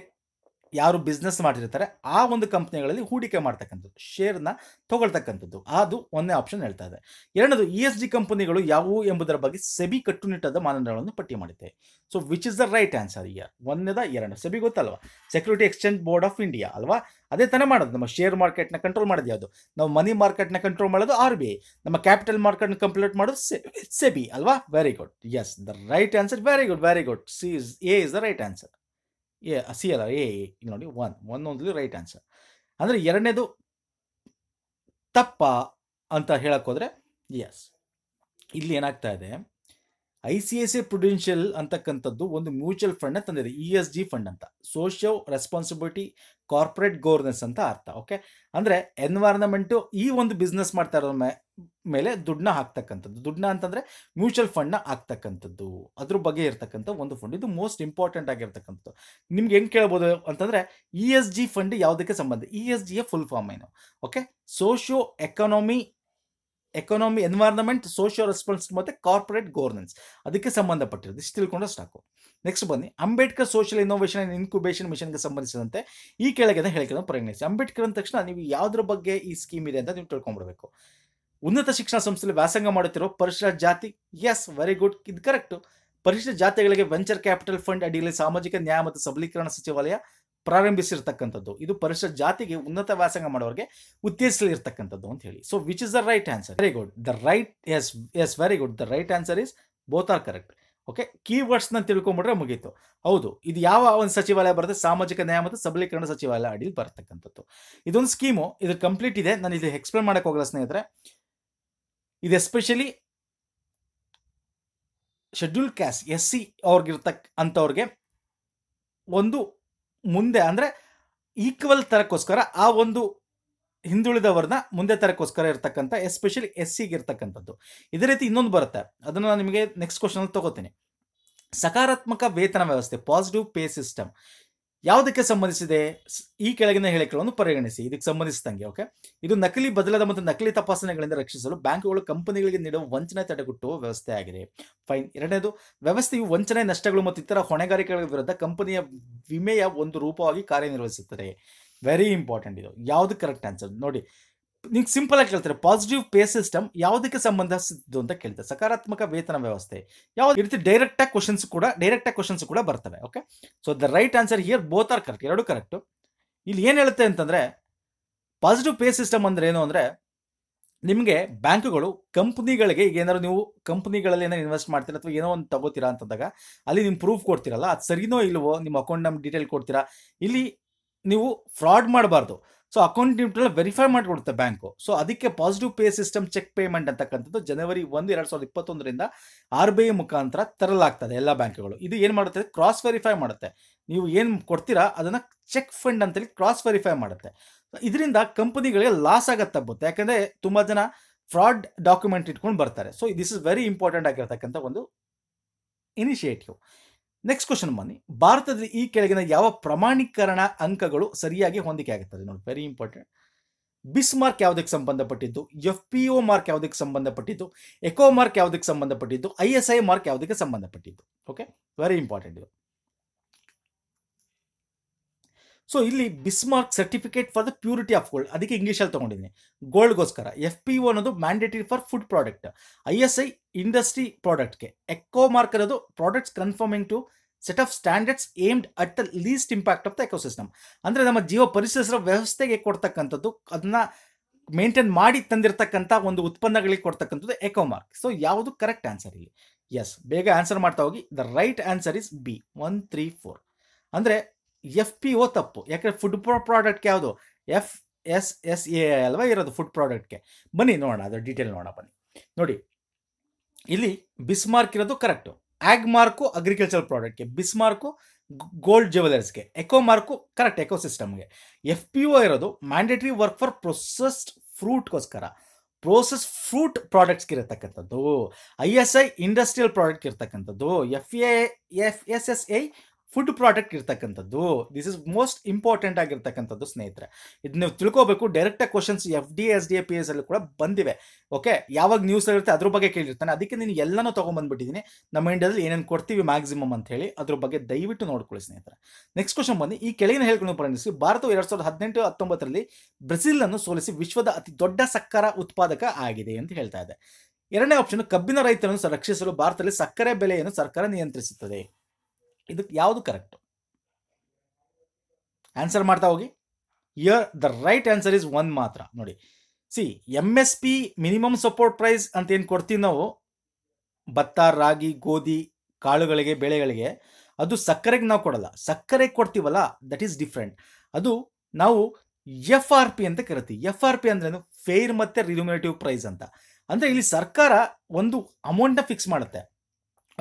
ಯಾರು ಬಿಸ್ನೆಸ್ ಮಾಡಿರ್ತಾರೆ ಆ ಒಂದು ಕಂಪ್ನಿಗಳಲ್ಲಿ ಹೂಡಿಕೆ ಮಾಡ್ತಕ್ಕಂಥದ್ದು ಶೇರ್ನ ತಗೊಳ್ತಕ್ಕಂಥದ್ದು ಅದು ಒಂದೇ ಆಪ್ಷನ್ ಹೇಳ್ತಾ ಇದೆ ಎರಡನೇದು ಇ ಎಸ್ ಡಿ ಕಂಪನಿಗಳು ಯಾವುವು ಎಂಬುದರ ಬಗ್ಗೆ ಸೆಬಿ ಕಟ್ಟುನಿಟ್ಟಾದ ಮಾನದಂಡಗಳನ್ನು ಪಟ್ಟಿ ಮಾಡಿದೆ so which is the right answer here ಒಂದೇದ ಎರಡು ಸೆಬಿ ಗೊತ್ತಲ್ವಾ Security Exchange Board of India ಅಲ್ವಾ ಅದೇ ತಾನೇ ಮಾಡೋದು ನಮ್ಮ ಶೇರ್ ಮಾರ್ಕೆಟ್ನ ಕಂಟ್ರೋಲ್ ಮಾಡೋದು ಯಾವುದು ನಾವು ಮನಿ ಮಾರ್ಕೆಟ್ನ ಕಂಟ್ರೋಲ್ ಮಾಡೋದು ಆರ್ ಬಿ ಐ ನಮ್ಮ ಕ್ಯಾಪಿಟಲ್ ಮಾರ್ಕೆಟ್ನ ಕಂಪ್ಲೀಟ್ ಮಾಡೋದು ಸೆಬಿ ಅಲ್ವಾ very good yes the right answer very good very good C is A is the right answer A C ಅಲ್ಲ ಎ ಇಲ್ಲಿ ನೋಡಿ ಒನ್ ಒಂದೊಂದ್ಲಿ ರೈಟ್ ಆನ್ಸರ್ ಅಂದರೆ ಎರಡನೇದು ತಪ್ಪ ಅಂತ ಹೇಳೋಕ್ಕೋದ್ರೆ ಎಸ್ ಇಲ್ಲಿ ಏನಾಗ್ತಾ ಇದೆ I C I C Prudential ಅಂತಕ್ಕಂಥದ್ದು ಒಂದು ಮ್ಯೂಚುವಲ್ ಫಂಡ್ ತಂದಿದೆ ಇ ಎಸ್ ಜಿ ಫಂಡ್ ಅಂತ ಸೋಷಿಯಲ್ ರೆಸ್ಪಾನ್ಸಿಬಿಲಿಟಿ ಕಾರ್ಪೊರೇಟ್ ಗೌರ್ನೆನ್ಸ್ ಅಂತ ಅರ್ಥ ಓಕೆ ಅಂದರೆ ಎನ್ವೈರನ್ಮೆಂಟು ಈ ಒಂದು ಬಿಸ್ನೆಸ್ ಮಾಡ್ತಾ ಇರೋ ಮೇಲೆ ದುಡ್ಡನ್ನ ಹಾಕ್ತಕ್ಕಂಥದ್ದು ದುಡ್ಡನ್ನ ಅಂತಂದರೆ ಮ್ಯೂಚುವಲ್ ಫಂಡ್ನ ಹಾಕ್ತಕ್ಕಂಥದ್ದು ಅದ್ರ ಬಗ್ಗೆ ಇರ್ತಕ್ಕಂಥ ಒಂದು ಫಂಡ್ ಇದು ಮೋಸ್ಟ್ ಇಂಪಾರ್ಟೆಂಟ್ ಆಗಿರ್ತಕ್ಕಂಥದ್ದು ನಿಮ್ಗೆ ಹೆಂಗೆ ಕೇಳ್ಬೋದು ಅಂತಂದರೆ E e S G fund ಯಾವುದಕ್ಕೆ ಸಂಬಂಧ ಇ ಎಸ್ ಜಿಯ ಫುಲ್ ಫಾರ್ಮ್ ಏನು okay socio economy economy environment social response ಮತ್ತು ಕಾರ್ಪೊರೇಟ್ ಗೌರ್ನೆನ್ಸ್ ಅದಕ್ಕೆ ಸಂಬಂಧಪಟ್ಟಿರೋದು ಇಷ್ಟು ತಿಳ್ಕೊಂಡ್ರೆ ಸಾಕು ನೆಕ್ಸ್ಟ್ ಬನ್ನಿ Ambedkar social innovation and incubation ಮಿಷನ್ಗೆ ಸಂಬಂಧಿಸಿದಂತೆ ಈ ಕೆಳಗಿನ ಹೇಳಿಕೆಯನ್ನು ಪರಿಗಣಿಸಿ ಅಂಬೇಡ್ಕರ್ ಅಂದ ತಕ್ಷಣ ನೀವು ಯಾವುದ್ರ ಬಗ್ಗೆ ಈ ಸ್ಕೀಮ್ ಇದೆ ಅಂತ ನೀವು ತಿಳ್ಕೊಂಡ್ಬಿಡ್ಬೇಕು ಉನ್ನತ ಶಿಕ್ಷಣ ಸಂಸ್ಥೆಯಲ್ಲಿ ವ್ಯಾಸಂಗ ಮಾಡುತ್ತಿರೋ ಪರಿಶಿಷ್ಟ ಜಾತಿ ಎಸ್ ವೆರಿ ಗುಡ್ ಇದು ಕರೆಕ್ಟ್ ಪರಿಶಿಷ್ಟ ಜಾತಿಗಳಿಗೆ ವೆಂಚರ್ ಕ್ಯಾಪಿಟಲ್ ಫಂಡ್ ಅಡಿಯಲ್ಲಿ ಸಾಮಾಜಿಕ ನ್ಯಾಯ ಮತ್ತು ಸಬಲೀಕರಣ ಸಚಿವಾಲಯ ಪ್ರಾರಂಭಿಸಿರ್ತಕ್ಕಂಥದ್ದು ಇದು ಪರಿಷತ್ ಜಾತಿಗೆ ಉನ್ನತ ವ್ಯಾಸಂಗ ಮಾಡೋರಿಗೆ ಉತ್ತೇಜಿಸಲಿರ್ತಕ್ಕಂಥದ್ದು ಅಂತ ಹೇಳಿ so which is the right answer very good the right yes yes very good the right answer is both are correct okay key ನ ತಿಳ್ಕೊಂಡ್ಬಿಟ್ರೆ ಮುಗೀತು ಹೌದು ಇದು ಯಾವ ಒಂದು ಸಚಿವಾಲಯ ಬರುತ್ತೆ ಸಾಮಾಜಿಕ ನ್ಯಾಯ ಮತ್ತು ಸಬಲೀಕರಣ ಸಚಿವಾಲಯ ಅಡಿಲಿ ಬರತಕ್ಕಂಥದ್ದು ಇದೊಂದು ಸ್ಕೀಮು ಇದು ಕಂಪ್ಲೀಟ್ ಇದೆ ನಾನು ಇದು ಎಕ್ಸ್ಪ್ಲೇನ್ ಮಾಡೋಕೆ ಹೋಗಲ್ಲ ಸ್ನೇಹಿತರೆ ಇದು especially schedule caste S C ಅವ್ರಿಗಿರ್ತಕ್ಕ ಅಂಥವ್ರಿಗೆ ಒಂದು ಮುಂದೆ ಅಂದರೆ ಈಕ್ವಲ್ ತರಕ್ಕೋಸ್ಕರ ಆ ಒಂದು ಹಿಂದುಳಿದವ್ರನ್ನ ಮುಂದೆ ತರಕ್ಕೋಸ್ಕರ ಇರ್ತಕ್ಕಂಥ ಎಸ್ಪೆಷಲಿ ಎಸ್ ಸಿಗೆ ಇರ್ತಕ್ಕಂಥದ್ದು ಇದೇ ರೀತಿ ಇನ್ನೊಂದು ಬರುತ್ತೆ ಅದನ್ನು ನಾನು ನಿಮಗೆ ನೆಕ್ಸ್ಟ್ ಕ್ವಶನಲ್ಲಿ ತಗೋತೀನಿ ಸಕಾರಾತ್ಮಕ ವೇತನ ವ್ಯವಸ್ಥೆ ಪಾಸಿಟಿವ್ ಪೇ ಸಿಸ್ಟಮ್ ಯಾವುದಕ್ಕೆ ಸಂಬಂಧಿಸಿದೆ ಈ ಕೆಳಗಿನ ಹೇಳಿಕೆಗಳನ್ನು ಪರಿಗಣಿಸಿ ಇದಕ್ಕೆ ಸಂಬಂಧಿಸಿದಂಗೆ ಓಕೆ ಇದು ನಕಲಿ ಬದಲಾದ ಮತ್ತು ನಕಲಿ ತಪಾಸಣೆಗಳಿಂದ ರಕ್ಷಿಸಲು ಬ್ಯಾಂಕುಗಳು ಕಂಪನಿಗಳಿಗೆ ನೀಡುವ ವಂಚನೆ ತಡೆಗಟ್ಟುವ ವ್ಯವಸ್ಥೆ ಆಗಿದೆ ಫೈನ್ ಎರಡನೇದು ವ್ಯವಸ್ಥೆಯು ವಂಚನೆ ನಷ್ಟಗಳು ಮತ್ತು ಇತರ ಹೊಣೆಗಾರಿಕೆಗಳ ವಿರುದ್ಧ ಕಂಪನಿಯ ವಿಮೆಯ ಒಂದು ರೂಪವಾಗಿ ಕಾರ್ಯನಿರ್ವಹಿಸುತ್ತದೆ ವೆರಿ ಇಂಪಾರ್ಟೆಂಟ್ ಇದು ಯಾವುದು ಕರೆಕ್ಟ್ ಆನ್ಸರ್ ನೋಡಿ ನಿಂಗೆ ಸಿಂಪಲ್ ಆಗಿ ಕೇಳ್ತಾರೆ ಪಾಸಿಟಿವ್ ಪೇ ಸಿಸ್ಟಮ್ ಯಾವುದಕ್ಕೆ ಸಂಬಂಧಿಸಿದ್ದು ಅಂತ ಕೇಳ್ತಾರೆ ಸಕಾರಾತ್ಮಕ ವೇತನ ವ್ಯವಸ್ಥೆ ಯಾವ ರೀತಿ ಡೈರೆಕ್ಟ್ ಆಗಿ ಕ್ವಶನ್ಸ್ ಕೂಡ ಡೈರೆಕ್ಟ್ ಆಗಿ ಕ್ವಶನ್ಸ್ ಕೂಡ ಬರ್ತವೆ okay so the right answer here both are correct ಎರಡು ಕರೆಕ್ಟ್ ಇಲ್ಲಿ ಏನು ಹೇಳುತ್ತೆ ಅಂತಂದ್ರೆ ಪಾಸಿಟಿವ್ ಪೇ ಸಿಸ್ಟಮ್ ಅಂದ್ರೆ ಏನು ಅಂದ್ರೆ ನಿಮಗೆ ಬ್ಯಾಂಕ್ಗಳು ಕಂಪ್ನಿಗಳಿಗೆ ಈಗ ಏನಾದ್ರು ನೀವು ಕಂಪ್ನಿಗಳಲ್ಲಿ ಏನಾದ್ರು ಇನ್ವೆಸ್ಟ್ ಮಾಡ್ತೀರಾ ಅಥವಾ ಏನೋ ಒಂದು ತಗೋತೀರಾ ಅಂತಂದಾಗ ಅಲ್ಲಿ ನಿಮ್ಮ ಪ್ರೂಫ್ ಕೊಡ್ತೀರಲ್ಲ ಅದು ಸರಿನೋ ಇಲ್ವೋ ನಿಮ್ಮ ಅಕೌಂಟ್ ನಮ್ಮ ಡೀಟೇಲ್ ಕೊಡ್ತೀರಾ ಇಲ್ಲಿ ನೀವು ಫ್ರಾಡ್ ಮಾಡಬಾರ್ದು ಸೊ ಅಕೌಂಟ್ ನಿಮ್ಟೆಲ್ಲ ವೆರಿಫೈ ಮಾಡಿಕೊಡುತ್ತೆ ಬ್ಯಾಂಕು ಸೊ ಅದಕ್ಕೆ positive pay system check payment ಅಂತಕ್ಕಂಥದ್ದು ಜನವರಿ ಒಂದು ಎರಡು ಸಾವಿರದ ಇಪ್ಪತ್ತೊಂದರಿಂದ ಆರ್ ಬಿ ಐ ಮುಖಾಂತರ ತರಲಾಗ್ತದೆ ಎಲ್ಲ ಬ್ಯಾಂಕ್ಗಳು ಇದು ಏನು ಮಾಡುತ್ತೆ ಕ್ರಾಸ್ ವೆರಿಫೈ ಮಾಡುತ್ತೆ ನೀವು ಏನು ಕೊಡ್ತೀರಾ ಅದನ್ನು ಚೆಕ್ ಫಂಡ್ ಅಂತೇಳಿ ಕ್ರಾಸ್ ವೆರಿಫೈ ಮಾಡುತ್ತೆ ಇದರಿಂದ ಕಂಪನಿಗಳಿಗೆ ಲಾಸ್ ಆಗತ್ತೆ ತಪ್ಪುತ್ತೆ ಯಾಕಂದರೆ ತುಂಬ ಜನ ಫ್ರಾಡ್ ಡಾಕ್ಯುಮೆಂಟ್ ಇಟ್ಕೊಂಡು ಬರ್ತಾರೆ so this is very important ಆಗಿರತಕ್ಕಂಥ ಒಂದು ಇನಿಷಿಯೇಟಿವ್ ನೆಕ್ಸ್ಟ್ ಕ್ವಶನ್ ಬನ್ನಿ ಭಾರತದಲ್ಲಿ ಈ ಕೆಳಗಿನ ಯಾವ ಪ್ರಮಾಣೀಕರಣ ಅಂಕಗಳು ಸರಿಯಾಗಿ ಹೊಂದಿಕೆ ಆಗುತ್ತದೆ ನೋಡಿ ವೆರಿ ಇಂಪಾರ್ಟೆಂಟ್ ಬಿಸ್ ಮಾರ್ಕ್ ಯಾವುದಕ್ಕೆ ಸಂಬಂಧಪಟ್ಟಿದ್ದು ಎಫ್ ಪಿ ಒ ಮಾರ್ಕ್ ಯಾವುದಕ್ಕೆ ಸಂಬಂಧಪಟ್ಟಿದ್ದು ಎಕೋ ಮಾರ್ಕ್ ಯಾವುದಕ್ಕೆ ಸಂಬಂಧಪಟ್ಟಿದ್ದು ಐ ಎಸ್ ಐ ಮಾರ್ಕ್ ಯಾವುದಕ್ಕೆ ಸಂಬಂಧಪಟ್ಟಿದ್ದು ಓಕೆ ವೆರಿ ಇಂಪಾರ್ಟೆಂಟ್ ಇದು ಸೊ ಇಲ್ಲಿ BIS mark certificate for the purity of gold ಅದಕ್ಕೆ ಇಂಗ್ಲೀಷಲ್ಲಿ ತೊಗೊಂಡಿದ್ದೀನಿ ಗೋಲ್ಡ್ಗೋಸ್ಕರ ಎಫ್ ಪಿ ಒ ಅನ್ನೋದು mandatory for food product I S I industry ಪ್ರಾಡಕ್ಟ್ಗೆ ಎಕೋ ಮಾರ್ಕ್ ಅನ್ನೋದು products confirming to set of standards aimed at the least impact of the ecosystem ಅಂದರೆ ನಮ್ಮ ಜೀವ ಪರಿಸರ ವ್ಯವಸ್ಥೆಗೆ ಕೊಡ್ತಕ್ಕಂಥದ್ದು ಅದನ್ನ ಮೇಂಟೈನ್ ಮಾಡಿ ತಂದಿರತಕ್ಕಂಥ ಒಂದು ಉತ್ಪನ್ನಗಳಿಗೆ ಕೊಡ್ತಕ್ಕಂಥದ್ದು ಎಕೋ ಮಾರ್ಕ್ ಸೊ ಯಾವುದು ಕರೆಕ್ಟ್ ಆನ್ಸರ್ ಇಲ್ಲಿ ಎಸ್ ಬೇಗ ಆನ್ಸರ್ ಮಾಡ್ತಾ ಹೋಗಿ the right answer is B one three four ಅಂದರೆ ಎಫ್ ಪಿ ಓ ತಪ್ಪು ಯಾಕಂದ್ರೆ ಫುಡ್ ಪ್ರಾಡಕ್ಟ್ಗೆ ಯಾವುದು ಎಫ್ ಎಸ್ ಎಸ್ ಎ ಅಲ್ವಾ ಇರೋದು ಫುಡ್ ಪ್ರಾಡಕ್ಟ್ಗೆ ಬನ್ನಿ ನೋಡೋಣ ಅದರ ಡೀಟೇಲ್ ನೋಡೋಣ ಬನ್ನಿ ನೋಡಿ ಇಲ್ಲಿ ಬಿಸ್ಮಾರ್ಕ್ ಇರೋದು ಕರೆಕ್ಟು ಆಗ್ ಮಾರ್ಕು ಅಗ್ರಿಕಲ್ಚರ್ ಪ್ರಾಡಕ್ಟ್ಗೆ ಬಿಸ್ಮಾರ್ಕು ಗೋಲ್ಡ್ ಜ್ಯುವೆಲರ್ಸ್ಗೆ ಎಕೋ ಮಾರ್ಕು ಕರೆಕ್ಟ್ ಸಿಸ್ಟಮ್ಗೆ ಎಫ್ ಪಿ ಓ ಇರೋದು ಮ್ಯಾಂಡೇಟರಿ ವರ್ಕ್ ಫಾರ್ ಪ್ರೊಸೆಸ್ಡ್ ಫ್ರೂಟ್ಗೋಸ್ಕರ ಪ್ರೋಸೆಸ್ ಫ್ರೂಟ್ ಪ್ರಾಡಕ್ಟ್ಸ್ಗೆ ಇರತಕ್ಕಂಥದ್ದು I S I industrial product ಇರತಕ್ಕಂಥದ್ದು F A F S S I food product ಇರ್ತಕ್ಕಂಥದ್ದು this is most important ಆಗಿರ್ತಕ್ಕಂಥದ್ದು ಸ್ನೇಹಿತರೆ ಇದು ನೀವು ತಿಳ್ಕೋಬೇಕು direct questions F D S D A P S ಅಲ್ಲಿ ಕೂಡ ಬಂದಿವೆ ಓಕೆ ಯಾವಾಗ ನ್ಯೂಸ್ ಇರುತ್ತೆ ಅದ್ರ ಬಗ್ಗೆ ಕೇಳಿರ್ತಾನೆ ಅದಕ್ಕೆ ನೀನು ಎಲ್ಲನೂ ತೊಗೊಂಡ್ಬಂದ್ಬಿಟ್ಟಿದ್ದೀನಿ ನಮ್ಮ ಇಂಡಿಯಾದಲ್ಲಿ ಏನೇನು ಕೊಡ್ತೀವಿ ಮ್ಯಾಕ್ಸಿಮಮ್ ಅಂತ ಹೇಳಿ ಅದ್ರ ಬಗ್ಗೆ ದಯವಿಟ್ಟು ನೋಡ್ಕೊಳ್ಳಿ ಸ್ನೇಹಿತರೆ ನೆಕ್ಸ್ಟ್ ಕ್ವಶನ್ ಬಂದು ಈ ಕೆಳಗಿನ ಹೇಳ್ಕೊಂಡು ಪರಿಣಿಸಿ ಭಾರತವು ಎರಡು ಸಾವಿರದ ಹದಿನೆಂಟು ಹತ್ತೊಂಬತ್ತರಲ್ಲಿ ಬ್ರೆಜಿಲ್ ಅನ್ನು ಸೋಲಿಸಿ ವಿಶ್ವದ ಅತಿ ದೊಡ್ಡ ಸಕ್ಕರ ಉತ್ಪಾದಕ ಆಗಿದೆ ಅಂತ ಹೇಳ್ತಾ ಇದೆ ಎರಡನೇ ಆಪ್ಷನ್ ಕಬ್ಬಿನ ರೈತರನ್ನು ರಕ್ಷಿಸಲು ಭಾರತದಲ್ಲಿ ಸಕ್ಕರೆ ಬೆಲೆಯನ್ನು ಸರ್ಕಾರ ನಿಯಂತ್ರಿಸುತ್ತದೆ ಇದಕ್ಕೆ ಯಾವುದು ಕರೆಕ್ಟು ಆನ್ಸರ್ ಮಾಡ್ತಾ ಹೋಗಿ here the right answer is one ಮಾತ್ರ ನೋಡಿ C M S P minimum support price ಅಂತ ಏನು ಕೊಡ್ತೀವಿ ನಾವು ಭತ್ತ ರಾಗಿ ಗೋಧಿ ಕಾಳುಗಳಿಗೆ ಬೆಳೆಗಳಿಗೆ ಅದು ಸಕ್ಕರೆಗೆ ನಾವು ಕೊಡಲ್ಲ ಸಕ್ಕರೆಗೆ ಕೊಡ್ತೀವಲ್ಲ ದಟ್ ಈಸ್ ಡಿಫ್ರೆಂಟ್ ಅದು ನಾವು ಎಫ್ ಆರ್ ಪಿ ಅಂತ ಕರಿತೀವಿ ಎಫ್ ಆರ್ ಪಿ ಅಂದ್ರೆ ಫೇರ್ ಮತ್ತು ರಿಮ್ಯುನೇಟಿವ್ ಪ್ರೈಸ್ ಅಂತ ಅಂದರೆ ಇಲ್ಲಿ ಸರ್ಕಾರ ಒಂದು ಅಮೌಂಟ್ನ ಫಿಕ್ಸ್ ಮಾಡುತ್ತೆ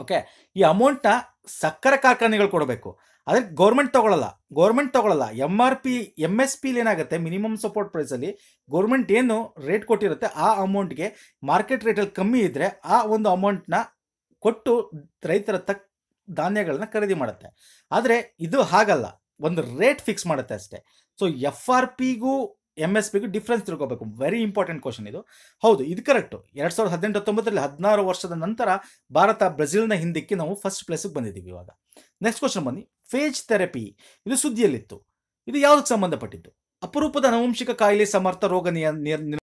ಓಕೆ ಈ ಅಮೌಂಟ್ನ ಸಕ್ಕರೆ ಕಾರ್ಖಾನೆಗಳು ಕೊಡಬೇಕು ಅದಕ್ಕೆ ಗೌರ್ಮೆಂಟ್ ತೊಗೊಳಲ್ಲ ಗೌರ್ಮೆಂಟ್ ತೊಗೊಳಲ್ಲ M R P M S ಪಿಲಿ ಏನಾಗುತ್ತೆ ಮಿನಿಮಮ್ ಸಪೋರ್ಟ್ ಪ್ರೈಸಲ್ಲಿ ಗೌರ್ಮೆಂಟ್ ಏನು ರೇಟ್ ಕೊಟ್ಟಿರುತ್ತೆ ಆ ಅಮೌಂಟ್ಗೆ ಮಾರ್ಕೆಟ್ ರೇಟಲ್ಲಿ ಕಮ್ಮಿ ಇದ್ದರೆ ಆ ಒಂದು ಅಮೌಂಟ್ನ ಕೊಟ್ಟು ರೈತರ ತಕ್ಕ ಧಾನ್ಯಗಳನ್ನ ಖರೀದಿ ಮಾಡುತ್ತೆ ಆದರೆ ಇದು ಹಾಗಲ್ಲ ಒಂದು ರೇಟ್ ಫಿಕ್ಸ್ ಮಾಡುತ್ತೆ ಅಷ್ಟೇ ಸೊ ಎಫ್ ಆರ್ ಪಿಗೂ ಎಮ್ ಎಸ್ ಪಿಗೂ ಡಿಫ್ರೆನ್ಸ್ ತಿಳ್ಕೋಬೇಕು ವೆರಿ ಇಂಪಾರ್ಟೆಂಟ್ ಕ್ವಶನ್ ಇದು ಹೌದು ಇದು ಕರೆಕ್ಟ್ ಎರಡು ಸಾವಿರದ ಹದಿನೆಂಟು ಹತ್ತೊಂಬತ್ತರಲ್ಲಿ ಹದಿನಾರು ವರ್ಷದ ನಂತರ ಭಾರತ ಬ್ರೆಜಿಲ್ನ ಹಿಂದಿಕ್ಕೆ ನಾವು ಫಸ್ಟ್ ಪ್ಲೇಸಿಗೆ ಬಂದಿದ್ದೀವಿ ಇವಾಗ ನೆಕ್ಸ್ಟ್ ಕ್ವಶನ್ ಬನ್ನಿ ಫೇಜ್ ಥೆರಪಿ ಇದು ಸುದ್ದಿಯಲ್ಲಿತ್ತು ಇದು ಯಾವುದಕ್ಕೆ ಸಂಬಂಧಪಟ್ಟಿದ್ದು ಅಪರೂಪದ ಅನುವಂಶಿಕ ಕಾಯಿಲೆ ಸಮರ್ಥ ರೋಗ ನಿಯ